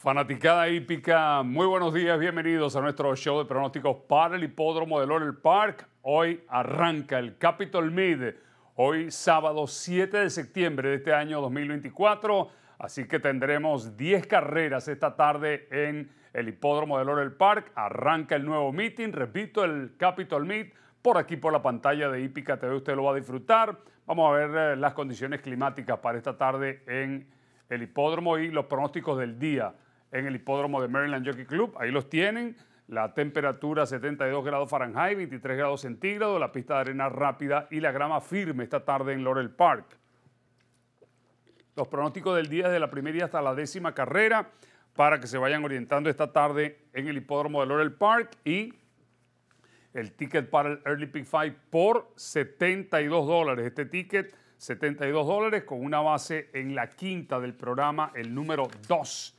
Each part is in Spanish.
Fanaticada hípica, muy buenos días, bienvenidos a nuestro show de pronósticos para el hipódromo de Laurel Park. Hoy arranca el Capitol Meet, hoy sábado 7 de septiembre de este año 2024, así que tendremos 10 carreras esta tarde en el hipódromo de Laurel Park. Arranca el nuevo meeting, repito, el Capitol Meet por aquí por la pantalla de hípica TV usted lo va a disfrutar. Vamos a ver eh, las condiciones climáticas para esta tarde en el hipódromo y los pronósticos del día en el hipódromo de Maryland Jockey Club. Ahí los tienen. La temperatura 72 grados Fahrenheit, 23 grados centígrados, la pista de arena rápida y la grama firme esta tarde en Laurel Park. Los pronósticos del día desde la primera hasta la décima carrera para que se vayan orientando esta tarde en el hipódromo de Laurel Park y el ticket para el Early Pick five por 72 dólares. Este ticket, 72 dólares, con una base en la quinta del programa, el número 2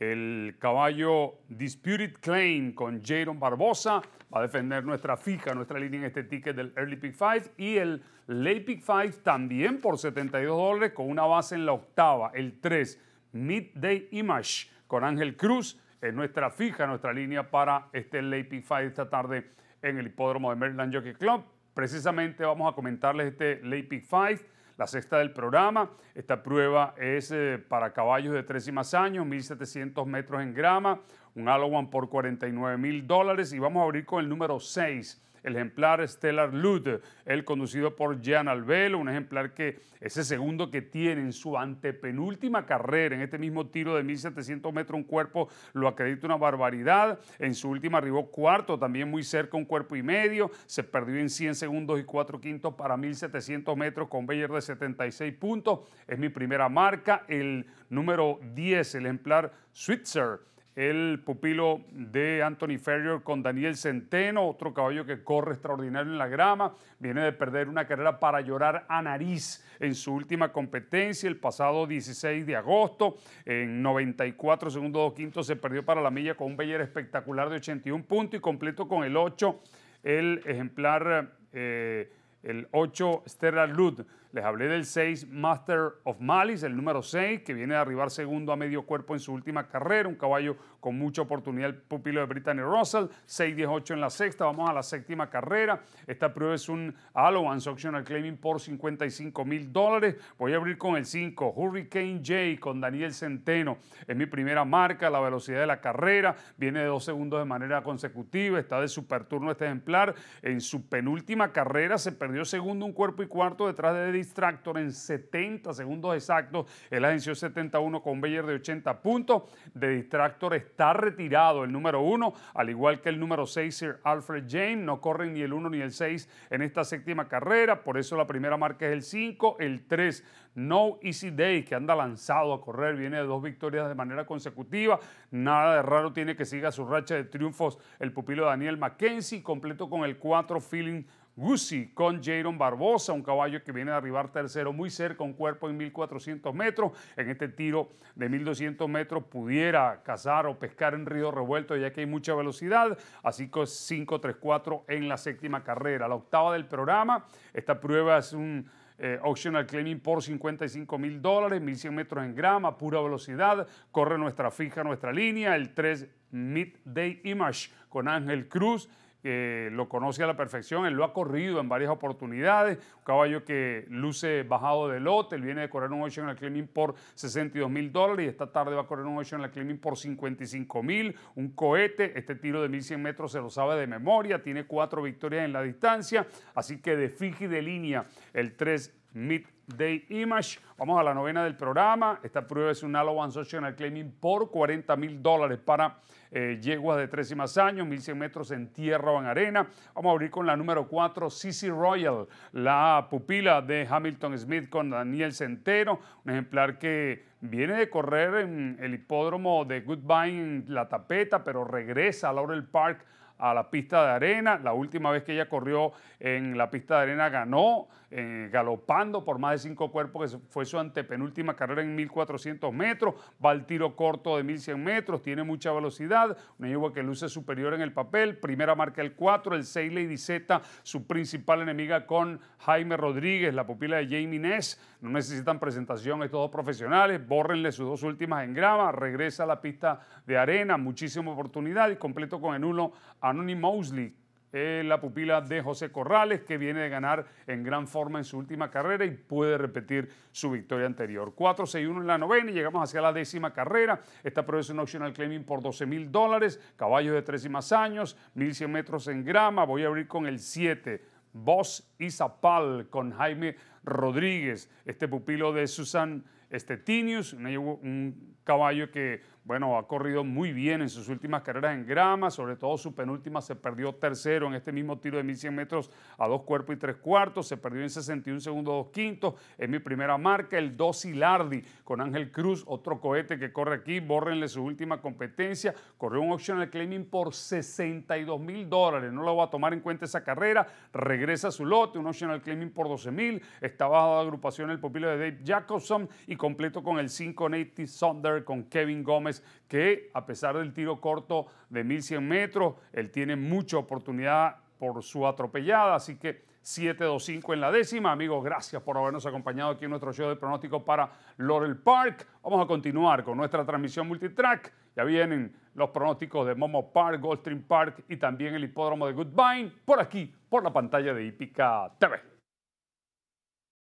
el caballo Disputed Claim con Jaron Barbosa. Va a defender nuestra fija, nuestra línea en este ticket del Early Pick 5. Y el Late Pick 5 también por 72 dólares con una base en la octava, el 3. Midday Image con Ángel Cruz. Es nuestra fija, nuestra línea para este Late Pick 5 esta tarde en el hipódromo de Maryland Jockey Club. Precisamente vamos a comentarles este Late Pick 5 la sexta del programa. Esta prueba es eh, para caballos de tres y más años, 1.700 metros en grama, un Allowan por 49 mil dólares y vamos a abrir con el número 6 el ejemplar Stellar Lud, el conducido por Jean Albelo, un ejemplar que ese segundo que tiene en su antepenúltima carrera, en este mismo tiro de 1700 metros, un cuerpo lo acredita una barbaridad. En su última arribó cuarto, también muy cerca, un cuerpo y medio. Se perdió en 100 segundos y 4 quintos para 1700 metros con Bayer de 76 puntos. Es mi primera marca. El número 10, el ejemplar Switzer el pupilo de Anthony Ferrier con Daniel Centeno, otro caballo que corre extraordinario en la grama, viene de perder una carrera para llorar a nariz en su última competencia el pasado 16 de agosto, en 94 segundos o quintos se perdió para la milla con un Beller espectacular de 81 puntos y completo con el 8, el ejemplar, eh, el 8 Stella Lud les hablé del 6 Master of Malice, el número 6, que viene de arribar segundo a medio cuerpo en su última carrera, un caballo con mucha oportunidad, el pupilo de Brittany Russell, 6-18 en la sexta, vamos a la séptima carrera. Esta prueba es un allowance optional claiming por 55 mil dólares. Voy a abrir con el 5, Hurricane Jay con Daniel Centeno. Es mi primera marca, la velocidad de la carrera, viene de dos segundos de manera consecutiva, está de turno este ejemplar. En su penúltima carrera se perdió segundo un cuerpo y cuarto detrás de Distractor en 70 segundos exactos. el agenció 71 con Bayer de 80 puntos. De Distractor está retirado el número 1, al igual que el número 6, Sir Alfred James. No corren ni el 1 ni el 6 en esta séptima carrera. Por eso la primera marca es el 5, el 3. No Easy Day, que anda lanzado a correr, viene de dos victorias de manera consecutiva. Nada de raro tiene que siga su racha de triunfos el pupilo Daniel Mackenzie, completo con el 4 Feeling Guzzi con Jaron Barbosa, un caballo que viene a arribar tercero muy cerca, un cuerpo en 1400 metros. En este tiro de 1200 metros pudiera cazar o pescar en río revuelto, ya que hay mucha velocidad. Así que 5-3-4 en la séptima carrera. La octava del programa. Esta prueba es un. Eh, optional claiming por 55 mil dólares, 1100 metros en grama, pura velocidad. Corre nuestra fija, nuestra línea, el 3 Midday Image con Ángel Cruz lo conoce a la perfección, él lo ha corrido en varias oportunidades, un caballo que luce bajado de lote, él viene de correr un el Climbing por 62 mil dólares y esta tarde va a correr un en el Climbing por 55 mil, un cohete, este tiro de 1100 metros se lo sabe de memoria, tiene cuatro victorias en la distancia, así que de y de línea el 3 Midday Image. Vamos a la novena del programa. Esta prueba es un Halo One Social Claiming por 40 mil dólares para eh, yeguas de 13 y más años, 1100 metros en tierra o en arena. Vamos a abrir con la número 4, Sissy Royal, la pupila de Hamilton Smith con Daniel Centeno, un ejemplar que viene de correr en el hipódromo de Goodbye en La Tapeta, pero regresa a Laurel Park a la pista de arena. La última vez que ella corrió en la pista de arena ganó, eh, galopando por más de cinco cuerpos, que fue su antepenúltima carrera en 1400 metros. Va al tiro corto de 1100 metros, tiene mucha velocidad, una yegua que luce superior en el papel. Primera marca el 4, el 6 Lady Z, su principal enemiga con Jaime Rodríguez, la pupila de Jamie Ness. No necesitan presentación estos dos profesionales. Bórrenle sus dos últimas en grama, regresa a la pista de arena, muchísima oportunidad y completo con el 1 a Anonymously, Mosley, eh, la pupila de José Corrales, que viene de ganar en gran forma en su última carrera y puede repetir su victoria anterior. 4-6-1 en la novena y llegamos hacia la décima carrera. Esta prueba es un optional claiming por 12 mil dólares, caballos de tres y más años, 1100 metros en grama. Voy a abrir con el 7. Boss y Zapal con Jaime Rodríguez, este pupilo de Susan Estetinius, un caballo que bueno, ha corrido muy bien en sus últimas carreras en grama, sobre todo su penúltima se perdió tercero en este mismo tiro de 1100 metros a dos cuerpos y tres cuartos, se perdió en 61 segundos dos quintos, en mi primera marca, el 2 Hilardi con Ángel Cruz, otro cohete que corre aquí, bórrenle su última competencia, corrió un optional claiming por 62 mil dólares, no lo va a tomar en cuenta esa carrera, regresa a su lote, un optional claiming por 12 mil, está bajo de agrupación el pupilo de Dave Jacobson y completo con el 580 Thunder con Kevin Gómez que a pesar del tiro corto de 1100 metros, él tiene mucha oportunidad por su atropellada, así que 725 en la décima. Amigos, gracias por habernos acompañado aquí en nuestro show de pronóstico para Laurel Park. Vamos a continuar con nuestra transmisión multitrack. Ya vienen los pronósticos de Momo Park, Goldstream Park y también el hipódromo de Goodbine por aquí, por la pantalla de Hípica TV.